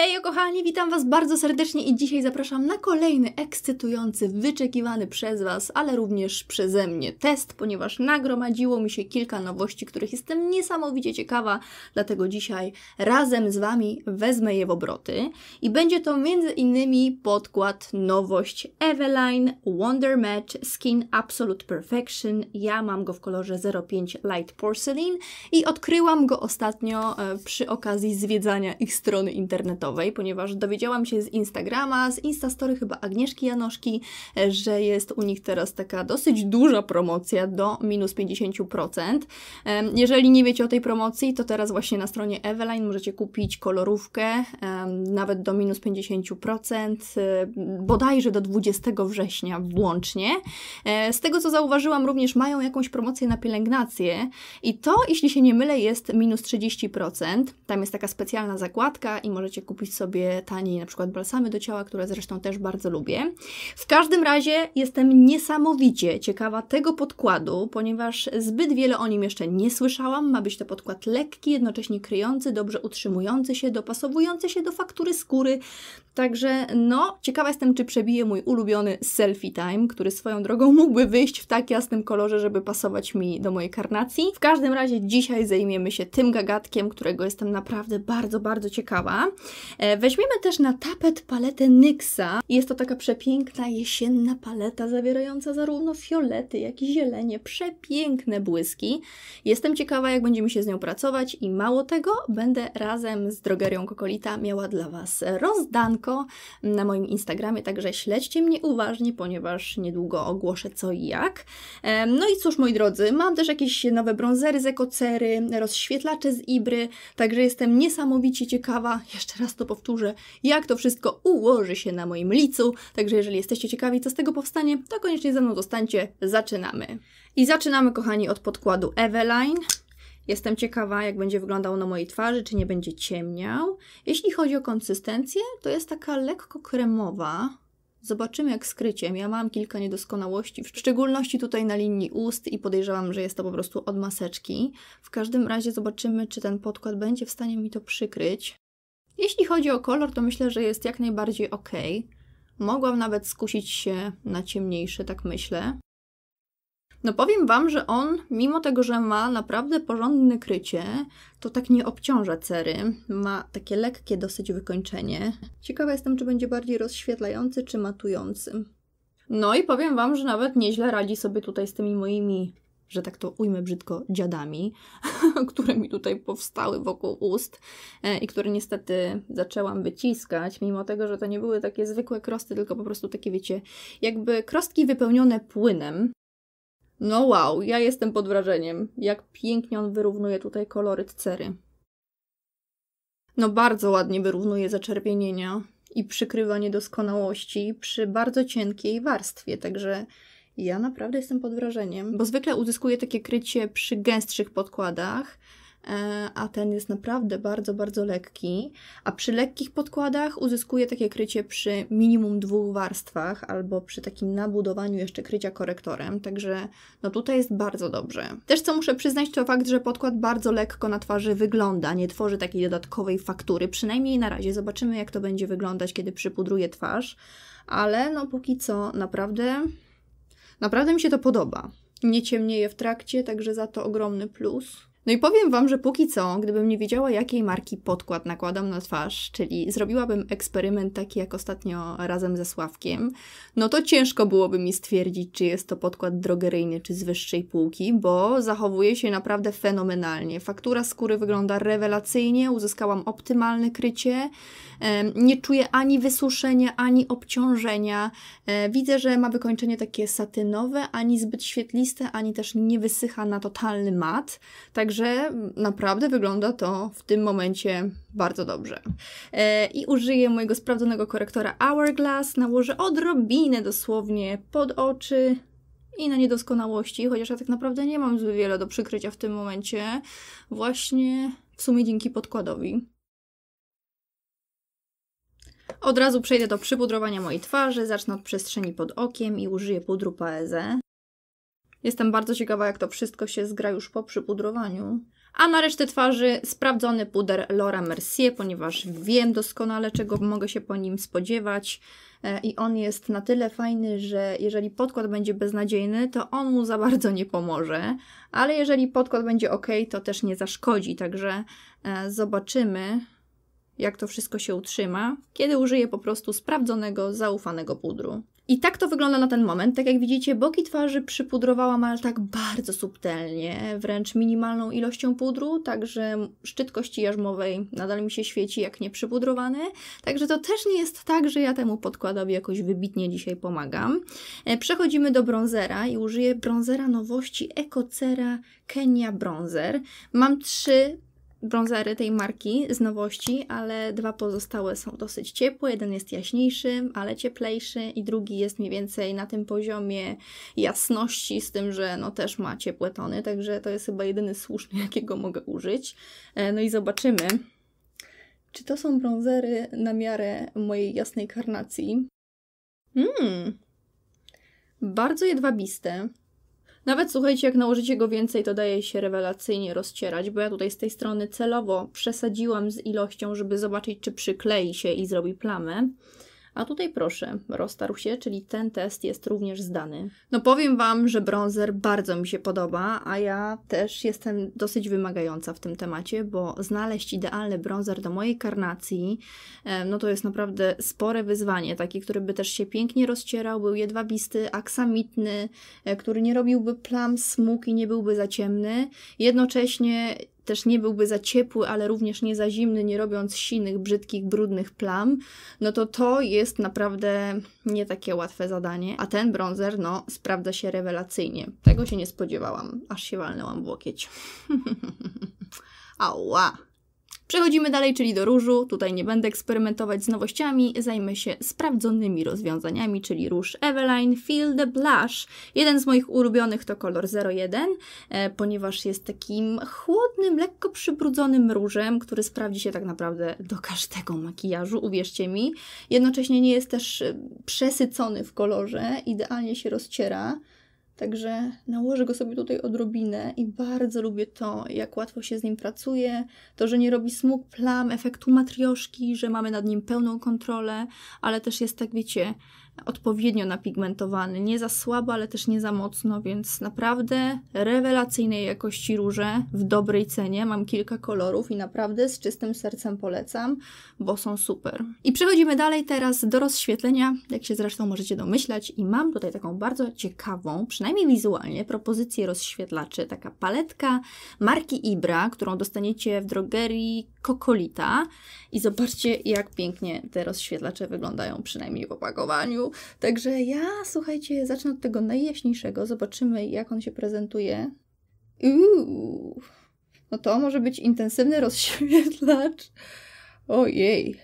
Hej, kochani, witam Was bardzo serdecznie i dzisiaj zapraszam na kolejny ekscytujący, wyczekiwany przez Was, ale również przeze mnie test, ponieważ nagromadziło mi się kilka nowości, których jestem niesamowicie ciekawa, dlatego dzisiaj razem z Wami wezmę je w obroty i będzie to między innymi podkład nowość Eveline Wonder Match Skin Absolute Perfection. Ja mam go w kolorze 05 Light Porcelain i odkryłam go ostatnio e, przy okazji zwiedzania ich strony internetowej ponieważ dowiedziałam się z Instagrama, z Instastory chyba Agnieszki Janoszki, e, że jest u nich teraz taka dosyć duża promocja do minus 50%. Jeżeli nie wiecie o tej promocji, to teraz właśnie na stronie Eveline możecie kupić kolorówkę nawet do minus 50%, e, bodajże do 20 września włącznie. E, z tego co zauważyłam, również mają jakąś promocję na pielęgnację i to, jeśli się nie mylę, jest minus 30%. Tam jest taka specjalna zakładka i możecie kupić kupić sobie taniej na przykład balsamy do ciała, które zresztą też bardzo lubię. W każdym razie jestem niesamowicie ciekawa tego podkładu, ponieważ zbyt wiele o nim jeszcze nie słyszałam. Ma być to podkład lekki, jednocześnie kryjący, dobrze utrzymujący się, dopasowujący się do faktury skóry. Także no, ciekawa jestem, czy przebije mój ulubiony Selfie Time, który swoją drogą mógłby wyjść w tak jasnym kolorze, żeby pasować mi do mojej karnacji. W każdym razie dzisiaj zajmiemy się tym gagatkiem, którego jestem naprawdę bardzo, bardzo ciekawa. E, weźmiemy też na tapet paletę NYXa. Jest to taka przepiękna jesienna paleta zawierająca zarówno fiolety, jak i zielenie. Przepiękne błyski. Jestem ciekawa, jak będziemy się z nią pracować i mało tego, będę razem z drogerią Kokolita miała dla Was rozdanko na moim Instagramie, także śledźcie mnie uważnie, ponieważ niedługo ogłoszę co i jak. E, no i cóż, moi drodzy, mam też jakieś nowe bronzery z Ekocery, rozświetlacze z Ibry, także jestem niesamowicie ciekawa, jeszcze raz to powtórzę, jak to wszystko ułoży się na moim licu. Także jeżeli jesteście ciekawi, co z tego powstanie, to koniecznie ze mną zostańcie. Zaczynamy. I zaczynamy, kochani, od podkładu Eveline. Jestem ciekawa, jak będzie wyglądał na mojej twarzy, czy nie będzie ciemniał. Jeśli chodzi o konsystencję, to jest taka lekko kremowa. Zobaczymy jak skryciem. Ja mam kilka niedoskonałości, w szczególności tutaj na linii ust i podejrzewam, że jest to po prostu od maseczki. W każdym razie zobaczymy, czy ten podkład będzie w stanie mi to przykryć. Jeśli chodzi o kolor, to myślę, że jest jak najbardziej ok. Mogłam nawet skusić się na ciemniejszy, tak myślę. No powiem Wam, że on, mimo tego, że ma naprawdę porządne krycie, to tak nie obciąża cery. Ma takie lekkie dosyć wykończenie. Ciekawa jestem, czy będzie bardziej rozświetlający, czy matujący. No i powiem Wam, że nawet nieźle radzi sobie tutaj z tymi moimi że tak to ujmę brzydko, dziadami, które mi tutaj powstały wokół ust e, i które niestety zaczęłam wyciskać, mimo tego, że to nie były takie zwykłe krosty, tylko po prostu takie, wiecie, jakby krostki wypełnione płynem. No wow, ja jestem pod wrażeniem, jak pięknie on wyrównuje tutaj kolory cery. No bardzo ładnie wyrównuje zaczerwienienia i przykrywa niedoskonałości przy bardzo cienkiej warstwie, także ja naprawdę jestem pod wrażeniem, bo zwykle uzyskuję takie krycie przy gęstszych podkładach, e, a ten jest naprawdę bardzo, bardzo lekki, a przy lekkich podkładach uzyskuję takie krycie przy minimum dwóch warstwach albo przy takim nabudowaniu jeszcze krycia korektorem, także no tutaj jest bardzo dobrze. Też co muszę przyznać to fakt, że podkład bardzo lekko na twarzy wygląda, nie tworzy takiej dodatkowej faktury, przynajmniej na razie. Zobaczymy jak to będzie wyglądać, kiedy przypudruję twarz, ale no póki co naprawdę Naprawdę mi się to podoba. Nie ciemnieje w trakcie, także za to ogromny plus. No i powiem Wam, że póki co, gdybym nie wiedziała, jakiej marki podkład nakładam na twarz, czyli zrobiłabym eksperyment taki jak ostatnio razem ze Sławkiem, no to ciężko byłoby mi stwierdzić, czy jest to podkład drogeryjny, czy z wyższej półki, bo zachowuje się naprawdę fenomenalnie. Faktura skóry wygląda rewelacyjnie, uzyskałam optymalne krycie, nie czuję ani wysuszenia, ani obciążenia. E, widzę, że ma wykończenie takie satynowe, ani zbyt świetliste, ani też nie wysycha na totalny mat, także że naprawdę wygląda to w tym momencie bardzo dobrze. E, I użyję mojego sprawdzonego korektora Hourglass, nałożę odrobinę dosłownie pod oczy i na niedoskonałości, chociaż ja tak naprawdę nie mam zbyt wiele do przykrycia w tym momencie, właśnie w sumie dzięki podkładowi. Od razu przejdę do przypudrowania mojej twarzy, zacznę od przestrzeni pod okiem i użyję pudru Paeze. Jestem bardzo ciekawa, jak to wszystko się zgra już po przypudrowaniu. A na resztę twarzy sprawdzony puder Laura Mercier, ponieważ wiem doskonale, czego mogę się po nim spodziewać. E, I on jest na tyle fajny, że jeżeli podkład będzie beznadziejny, to on mu za bardzo nie pomoże. Ale jeżeli podkład będzie ok, to też nie zaszkodzi. Także e, zobaczymy, jak to wszystko się utrzyma, kiedy użyję po prostu sprawdzonego, zaufanego pudru. I tak to wygląda na ten moment. Tak jak widzicie, boki twarzy przypudrowałam, ale tak bardzo subtelnie, wręcz minimalną ilością pudru, także szczyt kości jarzmowej nadal mi się świeci, jak nie Także to też nie jest tak, że ja temu podkładowi jakoś wybitnie dzisiaj pomagam. E, przechodzimy do bronzera i użyję bronzera nowości Ecocera Kenya Bronzer. Mam trzy bronzery tej marki z nowości, ale dwa pozostałe są dosyć ciepłe. Jeden jest jaśniejszy, ale cieplejszy i drugi jest mniej więcej na tym poziomie jasności, z tym, że no też ma ciepłe tony, także to jest chyba jedyny słuszny, jakiego mogę użyć. E, no i zobaczymy, czy to są bronzery na miarę mojej jasnej karnacji. Mmm, bardzo jedwabiste, nawet słuchajcie, jak nałożycie go więcej, to daje się rewelacyjnie rozcierać, bo ja tutaj z tej strony celowo przesadziłam z ilością, żeby zobaczyć, czy przyklei się i zrobi plamę. A tutaj proszę, roztarł się, czyli ten test jest również zdany. No powiem Wam, że bronzer bardzo mi się podoba, a ja też jestem dosyć wymagająca w tym temacie, bo znaleźć idealny bronzer do mojej karnacji, no to jest naprawdę spore wyzwanie. Taki, który by też się pięknie rozcierał, był jedwabisty, aksamitny, e, który nie robiłby plam, smug i nie byłby za ciemny. Jednocześnie też nie byłby za ciepły, ale również nie za zimny, nie robiąc sinych, brzydkich, brudnych plam, no to to jest naprawdę nie takie łatwe zadanie. A ten bronzer, no, sprawdza się rewelacyjnie. Tego się nie spodziewałam, aż się walnęłam w łokieć. Ała! Przechodzimy dalej, czyli do różu. Tutaj nie będę eksperymentować z nowościami, zajmę się sprawdzonymi rozwiązaniami, czyli róż Eveline Feel the Blush. Jeden z moich ulubionych to kolor 01, e, ponieważ jest takim chłodnym, lekko przybrudzonym różem, który sprawdzi się tak naprawdę do każdego makijażu, uwierzcie mi. Jednocześnie nie jest też e, przesycony w kolorze, idealnie się rozciera. Także nałożę go sobie tutaj odrobinę i bardzo lubię to, jak łatwo się z nim pracuje, to, że nie robi smug, plam, efektu matrioszki, że mamy nad nim pełną kontrolę, ale też jest tak, wiecie, odpowiednio napigmentowany, nie za słabo, ale też nie za mocno, więc naprawdę rewelacyjnej jakości róże w dobrej cenie. Mam kilka kolorów i naprawdę z czystym sercem polecam, bo są super. I przechodzimy dalej teraz do rozświetlenia, jak się zresztą możecie domyślać i mam tutaj taką bardzo ciekawą, przynajmniej wizualnie, propozycję rozświetlaczy, taka paletka marki Ibra, którą dostaniecie w drogerii Kokolita i zobaczcie jak pięknie te rozświetlacze wyglądają, przynajmniej w opakowaniu Także ja, słuchajcie, zacznę od tego najjaśniejszego. Zobaczymy, jak on się prezentuje. Uuu. No to może być intensywny rozświetlacz. Ojej.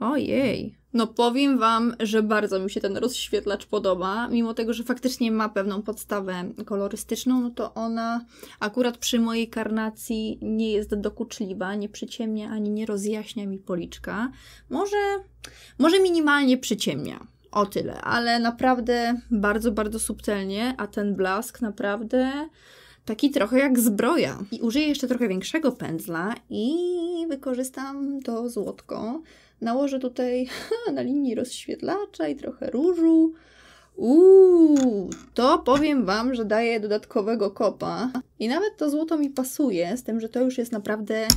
Ojej. No powiem Wam, że bardzo mi się ten rozświetlacz podoba, mimo tego, że faktycznie ma pewną podstawę kolorystyczną, no to ona akurat przy mojej karnacji nie jest dokuczliwa, nie przyciemnia ani nie rozjaśnia mi policzka. Może, może minimalnie przyciemnia, o tyle, ale naprawdę bardzo, bardzo subtelnie, a ten blask naprawdę taki trochę jak zbroja. I użyję jeszcze trochę większego pędzla i wykorzystam to złotko. Nałożę tutaj na linii rozświetlacza i trochę różu. Uuu, to powiem Wam, że daje dodatkowego kopa. I nawet to złoto mi pasuje, z tym, że to już jest naprawdę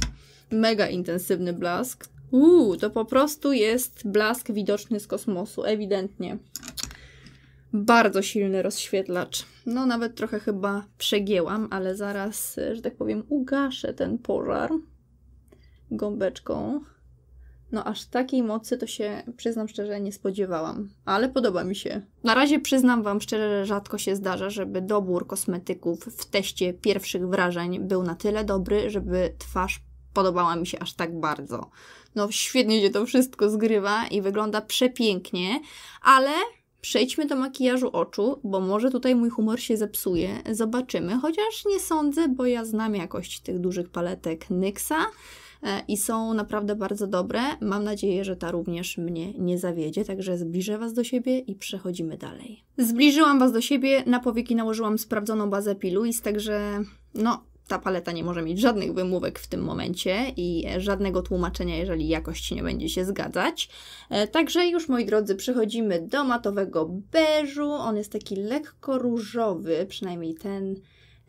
mega intensywny blask. Uuu, to po prostu jest blask widoczny z kosmosu, ewidentnie. Bardzo silny rozświetlacz. No, nawet trochę chyba przegięłam, ale zaraz, że tak powiem, ugaszę ten pożar gąbeczką. No, aż takiej mocy to się, przyznam szczerze, nie spodziewałam, ale podoba mi się. Na razie przyznam Wam szczerze, że rzadko się zdarza, żeby dobór kosmetyków w teście pierwszych wrażeń był na tyle dobry, żeby twarz podobała mi się aż tak bardzo. No, świetnie się to wszystko zgrywa i wygląda przepięknie, ale Przejdźmy do makijażu oczu, bo może tutaj mój humor się zepsuje. Zobaczymy, chociaż nie sądzę, bo ja znam jakość tych dużych paletek NYXa e, i są naprawdę bardzo dobre. Mam nadzieję, że ta również mnie nie zawiedzie, także zbliżę Was do siebie i przechodzimy dalej. Zbliżyłam Was do siebie, na powieki nałożyłam sprawdzoną bazę Piluis, także no, ta paleta nie może mieć żadnych wymówek w tym momencie i e, żadnego tłumaczenia, jeżeli jakość nie będzie się zgadzać. E, także już, moi drodzy, przechodzimy do matowego beżu. On jest taki lekko różowy, przynajmniej ten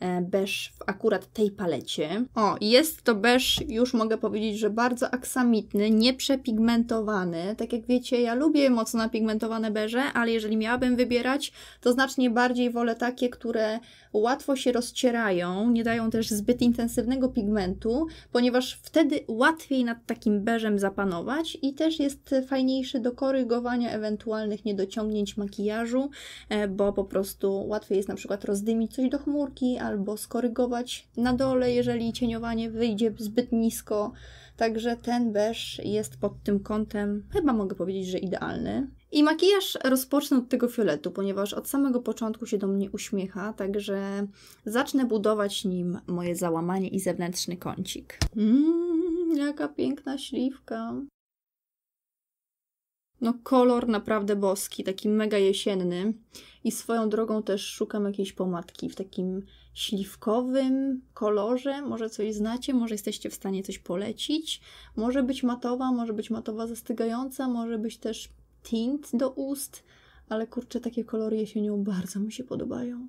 E, beż w akurat tej palecie. O, jest to beż, już mogę powiedzieć, że bardzo aksamitny, nieprzepigmentowany. Tak jak wiecie, ja lubię mocno napigmentowane beże, ale jeżeli miałabym wybierać, to znacznie bardziej wolę takie, które łatwo się rozcierają, nie dają też zbyt intensywnego pigmentu, ponieważ wtedy łatwiej nad takim beżem zapanować i też jest fajniejszy do korygowania ewentualnych niedociągnięć makijażu, e, bo po prostu łatwiej jest na przykład rozdymić coś do chmurki, albo skorygować na dole, jeżeli cieniowanie wyjdzie zbyt nisko. Także ten beż jest pod tym kątem, chyba mogę powiedzieć, że idealny. I makijaż rozpocznę od tego fioletu, ponieważ od samego początku się do mnie uśmiecha, także zacznę budować nim moje załamanie i zewnętrzny kącik. Mmm, jaka piękna śliwka no kolor naprawdę boski, taki mega jesienny. I swoją drogą też szukam jakiejś pomadki w takim śliwkowym kolorze. Może coś znacie, może jesteście w stanie coś polecić. Może być matowa, może być matowa zastygająca, może być też tint do ust. Ale kurczę, takie kolory jesienią bardzo mi się podobają.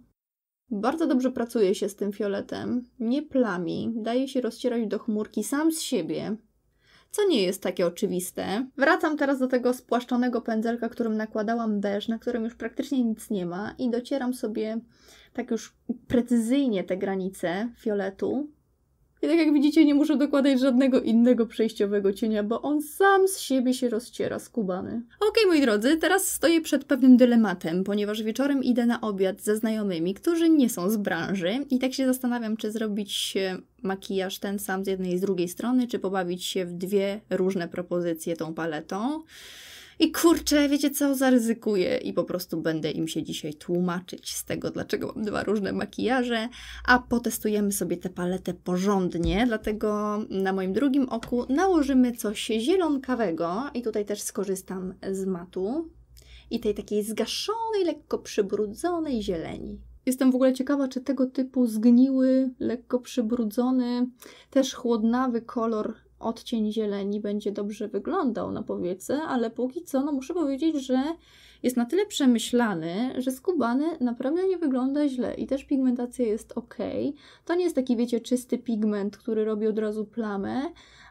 Bardzo dobrze pracuje się z tym fioletem, nie plami, daje się rozcierać do chmurki sam z siebie, co nie jest takie oczywiste. Wracam teraz do tego spłaszczonego pędzelka, którym nakładałam beż, na którym już praktycznie nic nie ma i docieram sobie tak już precyzyjnie te granice fioletu, i tak jak widzicie, nie muszę dokładać żadnego innego przejściowego cienia, bo on sam z siebie się rozciera, skubany. Okej, okay, moi drodzy, teraz stoję przed pewnym dylematem, ponieważ wieczorem idę na obiad ze znajomymi, którzy nie są z branży i tak się zastanawiam, czy zrobić e, makijaż ten sam z jednej i z drugiej strony, czy pobawić się w dwie różne propozycje tą paletą. I kurczę, wiecie co, zaryzykuję i po prostu będę im się dzisiaj tłumaczyć z tego, dlaczego mam dwa różne makijaże, a potestujemy sobie tę paletę porządnie, dlatego na moim drugim oku nałożymy coś zielonkawego i tutaj też skorzystam z matu i tej takiej zgaszonej, lekko przybrudzonej zieleni. Jestem w ogóle ciekawa, czy tego typu zgniły, lekko przybrudzony, też chłodnawy kolor odcień zieleni będzie dobrze wyglądał na powietrze, ale póki co, no muszę powiedzieć, że jest na tyle przemyślany, że skubany naprawdę nie wygląda źle i też pigmentacja jest ok. To nie jest taki, wiecie, czysty pigment, który robi od razu plamę,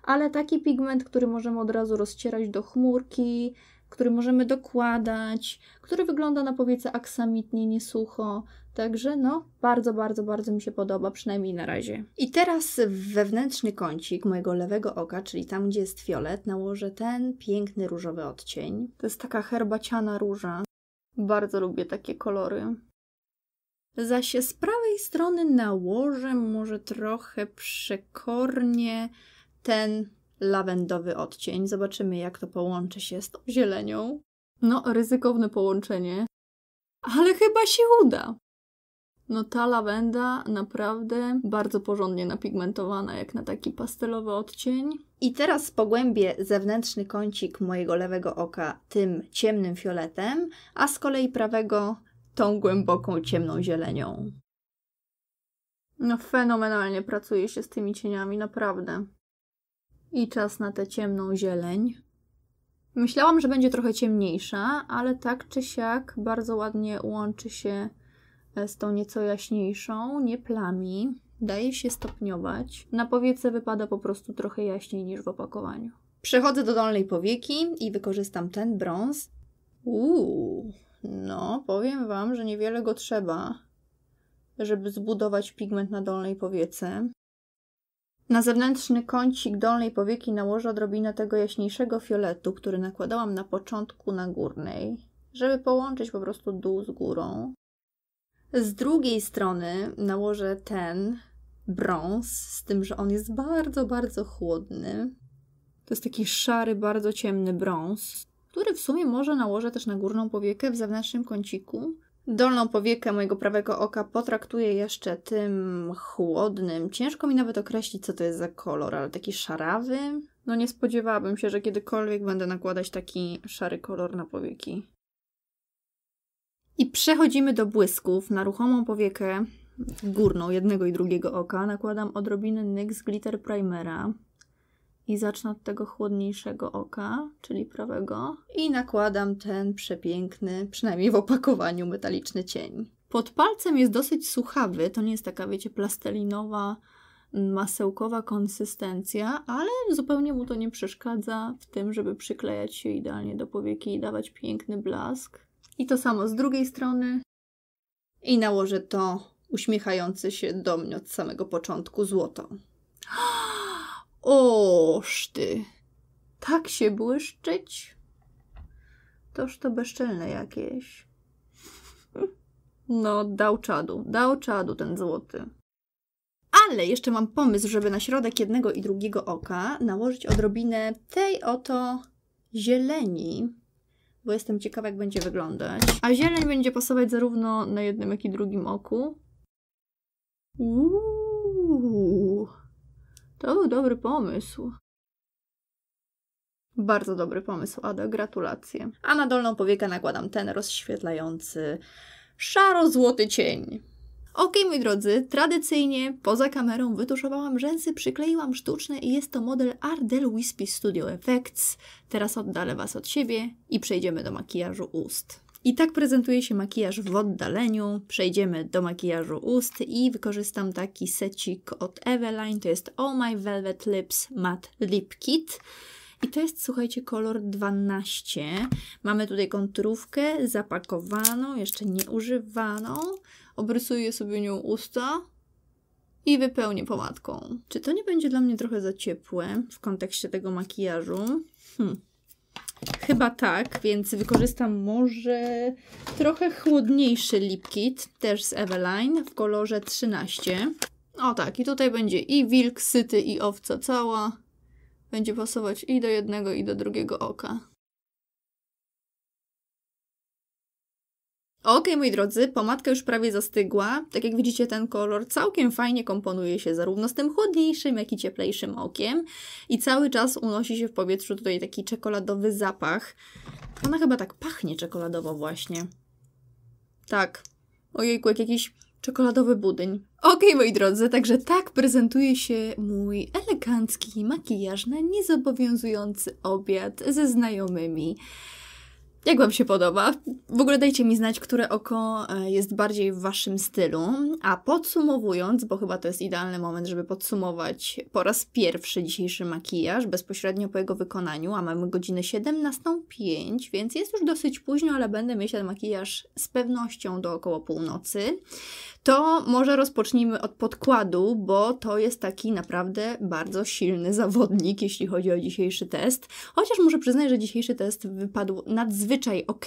ale taki pigment, który możemy od razu rozcierać do chmurki, który możemy dokładać, który wygląda na powiece aksamitnie, niesucho. Także no, bardzo, bardzo, bardzo mi się podoba, przynajmniej na razie. I teraz wewnętrzny kącik mojego lewego oka, czyli tam, gdzie jest fiolet, nałożę ten piękny różowy odcień. To jest taka herbaciana róża. Bardzo lubię takie kolory. Zaś z prawej strony nałożę może trochę przekornie ten lawendowy odcień. Zobaczymy, jak to połączy się z tą zielenią. No, ryzykowne połączenie, ale chyba się uda. No, ta lawenda naprawdę bardzo porządnie napigmentowana, jak na taki pastelowy odcień. I teraz pogłębię zewnętrzny kącik mojego lewego oka tym ciemnym fioletem, a z kolei prawego tą głęboką ciemną zielenią. No, fenomenalnie pracuje się z tymi cieniami, naprawdę. I czas na tę ciemną zieleń. Myślałam, że będzie trochę ciemniejsza, ale tak czy siak bardzo ładnie łączy się e, z tą nieco jaśniejszą, nie plami. Daje się stopniować. Na powiece wypada po prostu trochę jaśniej niż w opakowaniu. Przechodzę do dolnej powieki i wykorzystam ten brąz. Uuu, no powiem Wam, że niewiele go trzeba, żeby zbudować pigment na dolnej powiece. Na zewnętrzny kącik dolnej powieki nałożę odrobinę tego jaśniejszego fioletu, który nakładałam na początku na górnej, żeby połączyć po prostu dół z górą. Z drugiej strony nałożę ten brąz, z tym, że on jest bardzo, bardzo chłodny. To jest taki szary, bardzo ciemny brąz, który w sumie może nałożę też na górną powiekę w zewnętrznym kąciku, Dolną powiekę mojego prawego oka potraktuję jeszcze tym chłodnym. Ciężko mi nawet określić, co to jest za kolor, ale taki szarawy. No nie spodziewałabym się, że kiedykolwiek będę nakładać taki szary kolor na powieki. I przechodzimy do błysków. Na ruchomą powiekę górną jednego i drugiego oka nakładam odrobinę NYX Glitter Primera i zacznę od tego chłodniejszego oka, czyli prawego, i nakładam ten przepiękny, przynajmniej w opakowaniu, metaliczny cień. Pod palcem jest dosyć suchawy, to nie jest taka, wiecie, plastelinowa, mm, masełkowa konsystencja, ale zupełnie mu to nie przeszkadza w tym, żeby przyklejać się idealnie do powieki i dawać piękny blask. I to samo z drugiej strony. I nałożę to uśmiechające się do mnie od samego początku złoto. Oż ty, tak się błyszczyć? Toż to bezczelne jakieś. No, dał czadu, dał czadu ten złoty. Ale jeszcze mam pomysł, żeby na środek jednego i drugiego oka nałożyć odrobinę tej oto zieleni, bo jestem ciekawa, jak będzie wyglądać. A zieleń będzie pasować zarówno na jednym, jak i drugim oku. Uuu. To był dobry pomysł. Bardzo dobry pomysł, Ada, gratulacje. A na dolną powiekę nakładam ten rozświetlający szaro-złoty cień. Ok, moi drodzy, tradycyjnie poza kamerą wytuszowałam rzęsy, przykleiłam sztuczne i jest to model Ardell Wispy Studio Effects. Teraz oddalę Was od siebie i przejdziemy do makijażu ust. I tak prezentuje się makijaż w oddaleniu. Przejdziemy do makijażu ust i wykorzystam taki secik od Eveline. To jest Oh My Velvet Lips Matte Lip Kit. I to jest, słuchajcie, kolor 12. Mamy tutaj konturówkę zapakowaną, jeszcze nieużywaną. Obrysuję sobie nią usta i wypełnię pomadką. Czy to nie będzie dla mnie trochę za ciepłe w kontekście tego makijażu? Hm. Chyba tak, więc wykorzystam może trochę chłodniejszy lip kit, też z Eveline w kolorze 13. O tak, i tutaj będzie i wilk syty, i owca cała. Będzie pasować i do jednego, i do drugiego oka. Ok, moi drodzy, pomadka już prawie zastygła. Tak jak widzicie, ten kolor całkiem fajnie komponuje się zarówno z tym chłodniejszym, jak i cieplejszym okiem. I cały czas unosi się w powietrzu tutaj taki czekoladowy zapach. Ona chyba tak pachnie czekoladowo właśnie. Tak. Ojejku, jak jakiś czekoladowy budyń. Okej, okay, moi drodzy, także tak prezentuje się mój elegancki makijaż na niezobowiązujący obiad ze znajomymi. Jak Wam się podoba? W ogóle dajcie mi znać, które oko e, jest bardziej w Waszym stylu. A podsumowując, bo chyba to jest idealny moment, żeby podsumować po raz pierwszy dzisiejszy makijaż bezpośrednio po jego wykonaniu, a mamy godzinę 17.05, więc jest już dosyć późno, ale będę mieć ten makijaż z pewnością do około północy. To może rozpocznijmy od podkładu, bo to jest taki naprawdę bardzo silny zawodnik, jeśli chodzi o dzisiejszy test. Chociaż muszę przyznać, że dzisiejszy test wypadł nadzwyczajnie zazwyczaj ok,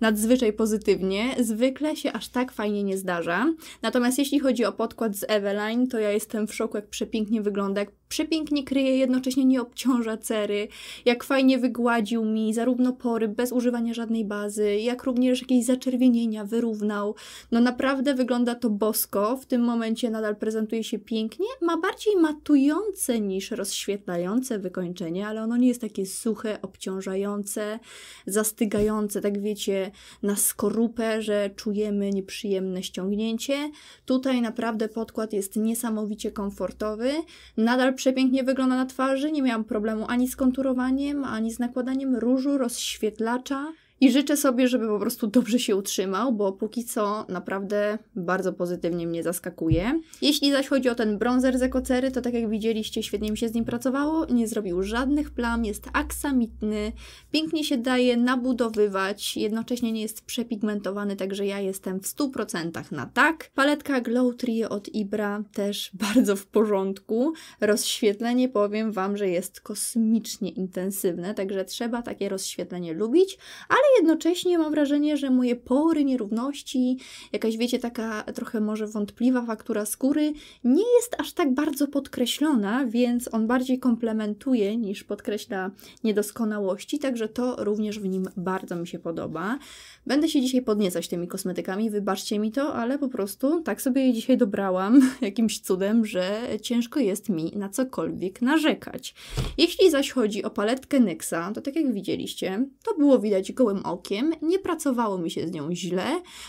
nadzwyczaj pozytywnie, zwykle się aż tak fajnie nie zdarza. Natomiast jeśli chodzi o podkład z Eveline, to ja jestem w szoku, jak przepięknie wygląda, jak przepięknie kryje, jednocześnie nie obciąża cery, jak fajnie wygładził mi zarówno pory bez używania żadnej bazy, jak również jakieś zaczerwienienia wyrównał. No naprawdę wygląda to bosko, w tym momencie nadal prezentuje się pięknie, ma bardziej matujące niż rozświetlające wykończenie, ale ono nie jest takie suche, obciążające, zastygające wystygające, tak wiecie, na skorupę, że czujemy nieprzyjemne ściągnięcie. Tutaj naprawdę podkład jest niesamowicie komfortowy. Nadal przepięknie wygląda na twarzy, nie miałam problemu ani z konturowaniem, ani z nakładaniem różu, rozświetlacza. I życzę sobie, żeby po prostu dobrze się utrzymał, bo póki co naprawdę bardzo pozytywnie mnie zaskakuje. Jeśli zaś chodzi o ten bronzer z Ekocery, to tak jak widzieliście, świetnie mi się z nim pracowało, nie zrobił żadnych plam, jest aksamitny, pięknie się daje nabudowywać, jednocześnie nie jest przepigmentowany, także ja jestem w 100% na tak. Paletka Glow Trio od Ibra też bardzo w porządku. Rozświetlenie powiem Wam, że jest kosmicznie intensywne, także trzeba takie rozświetlenie lubić, ale jednocześnie mam wrażenie, że moje pory, nierówności, jakaś wiecie, taka trochę może wątpliwa faktura skóry nie jest aż tak bardzo podkreślona, więc on bardziej komplementuje niż podkreśla niedoskonałości, także to również w nim bardzo mi się podoba. Będę się dzisiaj podniecać tymi kosmetykami, wybaczcie mi to, ale po prostu tak sobie je dzisiaj dobrałam jakimś cudem, że ciężko jest mi na cokolwiek narzekać. Jeśli zaś chodzi o paletkę Nyxa, to tak jak widzieliście, to było widać gołym okiem, nie pracowało mi się z nią źle,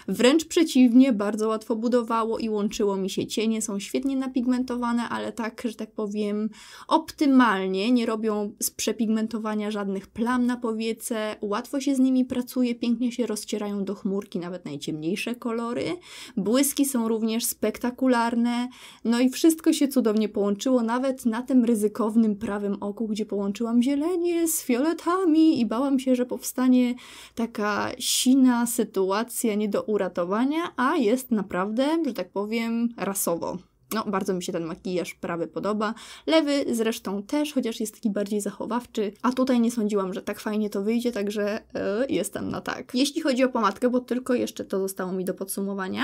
wręcz przeciwnie, bardzo łatwo budowało i łączyło mi się cienie, są świetnie napigmentowane, ale tak, że tak powiem, optymalnie, nie robią z przepigmentowania żadnych plam na powiece, łatwo się z nimi pracuje, pięknie się rozcierają do chmurki, nawet najciemniejsze kolory, błyski są również spektakularne, no i wszystko się cudownie połączyło, nawet na tym ryzykownym prawym oku, gdzie połączyłam zielenie z fioletami i bałam się, że powstanie taka sina sytuacja nie do uratowania, a jest naprawdę, że tak powiem, rasowo. No, bardzo mi się ten makijaż prawy podoba. Lewy zresztą też, chociaż jest taki bardziej zachowawczy. A tutaj nie sądziłam, że tak fajnie to wyjdzie, także yy, jestem na tak. Jeśli chodzi o pomadkę, bo tylko jeszcze to zostało mi do podsumowania,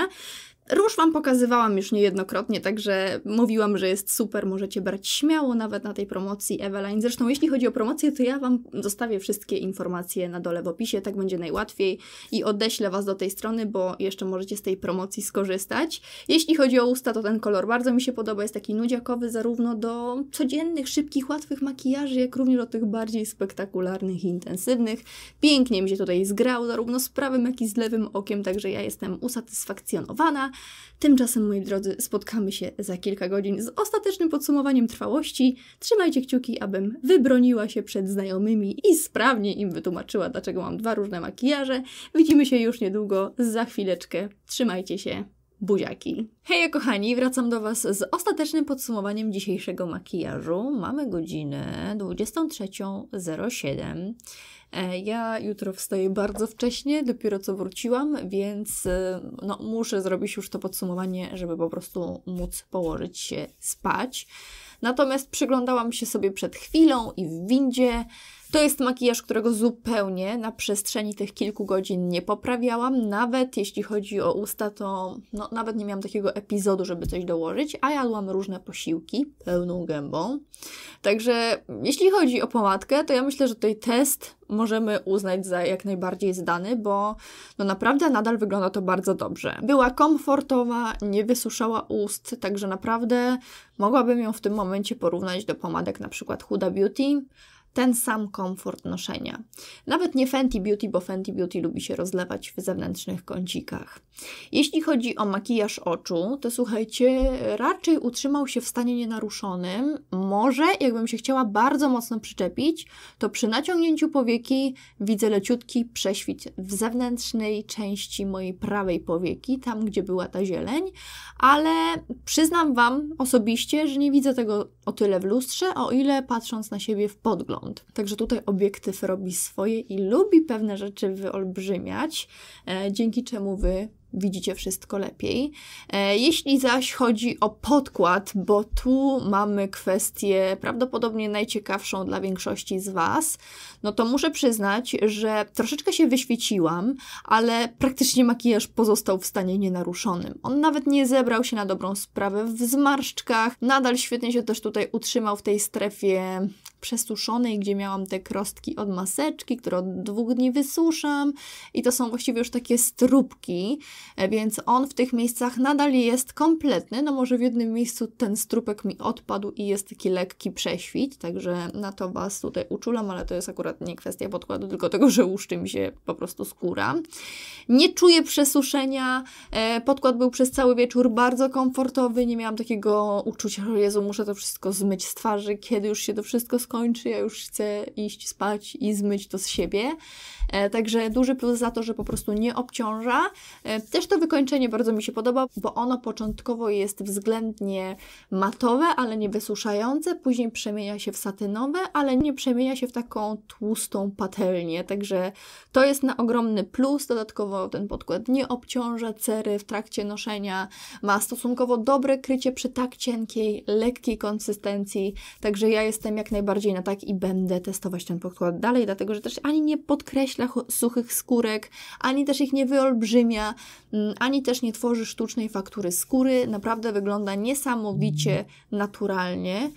Róż Wam pokazywałam już niejednokrotnie, także mówiłam, że jest super, możecie brać śmiało nawet na tej promocji Eveline. Zresztą jeśli chodzi o promocję, to ja Wam zostawię wszystkie informacje na dole w opisie, tak będzie najłatwiej i odeślę Was do tej strony, bo jeszcze możecie z tej promocji skorzystać. Jeśli chodzi o usta, to ten kolor bardzo mi się podoba, jest taki nudziakowy zarówno do codziennych, szybkich, łatwych makijaży, jak również do tych bardziej spektakularnych i intensywnych. Pięknie mi się tutaj zgrał, zarówno z prawym, jak i z lewym okiem, także ja jestem usatysfakcjonowana. Tymczasem, moi drodzy, spotkamy się za kilka godzin z ostatecznym podsumowaniem trwałości. Trzymajcie kciuki, abym wybroniła się przed znajomymi i sprawnie im wytłumaczyła, dlaczego mam dwa różne makijaże. Widzimy się już niedługo, za chwileczkę. Trzymajcie się buziaki. Hej, kochani, wracam do Was z ostatecznym podsumowaniem dzisiejszego makijażu. Mamy godzinę 23.07. E, ja jutro wstaję bardzo wcześnie, dopiero co wróciłam, więc e, no, muszę zrobić już to podsumowanie, żeby po prostu móc położyć się spać. Natomiast przyglądałam się sobie przed chwilą i w windzie to jest makijaż, którego zupełnie na przestrzeni tych kilku godzin nie poprawiałam. Nawet jeśli chodzi o usta, to no, nawet nie miałam takiego epizodu, żeby coś dołożyć, a jadłam różne posiłki pełną gębą. Także jeśli chodzi o pomadkę, to ja myślę, że tutaj test możemy uznać za jak najbardziej zdany, bo no naprawdę nadal wygląda to bardzo dobrze. Była komfortowa, nie wysuszała ust, także naprawdę mogłabym ją w tym momencie porównać do pomadek na przykład Huda Beauty, ten sam komfort noszenia. Nawet nie Fenty Beauty, bo Fenty Beauty lubi się rozlewać w zewnętrznych kącikach. Jeśli chodzi o makijaż oczu, to słuchajcie, raczej utrzymał się w stanie nienaruszonym. Może, jakbym się chciała bardzo mocno przyczepić, to przy naciągnięciu powieki widzę leciutki prześwit w zewnętrznej części mojej prawej powieki, tam gdzie była ta zieleń, ale przyznam Wam osobiście, że nie widzę tego o tyle w lustrze, o ile patrząc na siebie w podgląd wygląd. Także tutaj obiektyw robi swoje i lubi pewne rzeczy wyolbrzymiać, e, dzięki czemu wy widzicie wszystko lepiej. E, jeśli zaś chodzi o podkład, bo tu mamy kwestię prawdopodobnie najciekawszą dla większości z Was, no to muszę przyznać, że troszeczkę się wyświeciłam, ale praktycznie makijaż pozostał w stanie nienaruszonym. On nawet nie zebrał się na dobrą sprawę w zmarszczkach, nadal świetnie się też tutaj utrzymał w tej strefie przesuszonej, gdzie miałam te krostki od maseczki, które od dwóch dni wysuszam i to są właściwie już takie strubki, e, więc on w tych miejscach nadal jest kompletny, no może w jednym miejscu ten strupek mi odpadł i jest taki lekki prześwit, także na to Was tutaj uczulam, ale to jest akurat nie kwestia podkładu, tylko tego, że łuszczy mi się po prostu skóra. Nie czuję przesuszenia, e, podkład był przez cały wieczór bardzo komfortowy, nie miałam takiego uczucia, że Jezu, muszę to wszystko zmyć z twarzy, kiedy już się to wszystko skończy, skończy, ja już chcę iść spać i zmyć to z siebie. E, także duży plus za to, że po prostu nie obciąża. E, też to wykończenie bardzo mi się podoba, bo ono początkowo jest względnie matowe, ale nie wysuszające, później przemienia się w satynowe, ale nie przemienia się w taką tłustą patelnię. Także to jest na ogromny plus. Dodatkowo ten podkład nie obciąża cery w trakcie noszenia, ma stosunkowo dobre krycie przy tak cienkiej, lekkiej konsystencji. Także ja jestem jak najbardziej bardziej na tak i będę testować ten podkład dalej, dlatego że też ani nie podkreśla suchych skórek, ani też ich nie wyolbrzymia, mm, ani też nie tworzy sztucznej faktury skóry. Naprawdę wygląda niesamowicie naturalnie.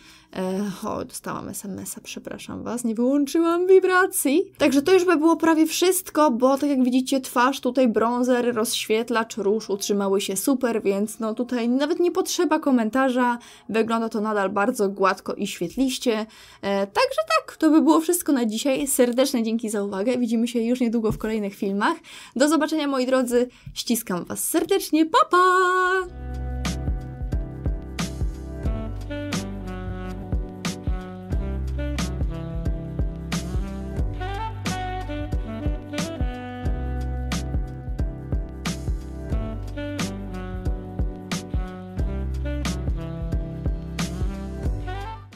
E, o, dostałam SMS-a, przepraszam Was, nie wyłączyłam wibracji. Także to już by było prawie wszystko, bo tak jak widzicie, twarz tutaj bronzer, rozświetlacz, róż utrzymały się super, więc no tutaj nawet nie potrzeba komentarza. Wygląda to nadal bardzo gładko i świetliście. E, także tak, to by było wszystko na dzisiaj. Serdeczne dzięki za uwagę. Widzimy się już niedługo w kolejnych filmach. Do zobaczenia moi drodzy. Ściskam Was serdecznie. Pa pa!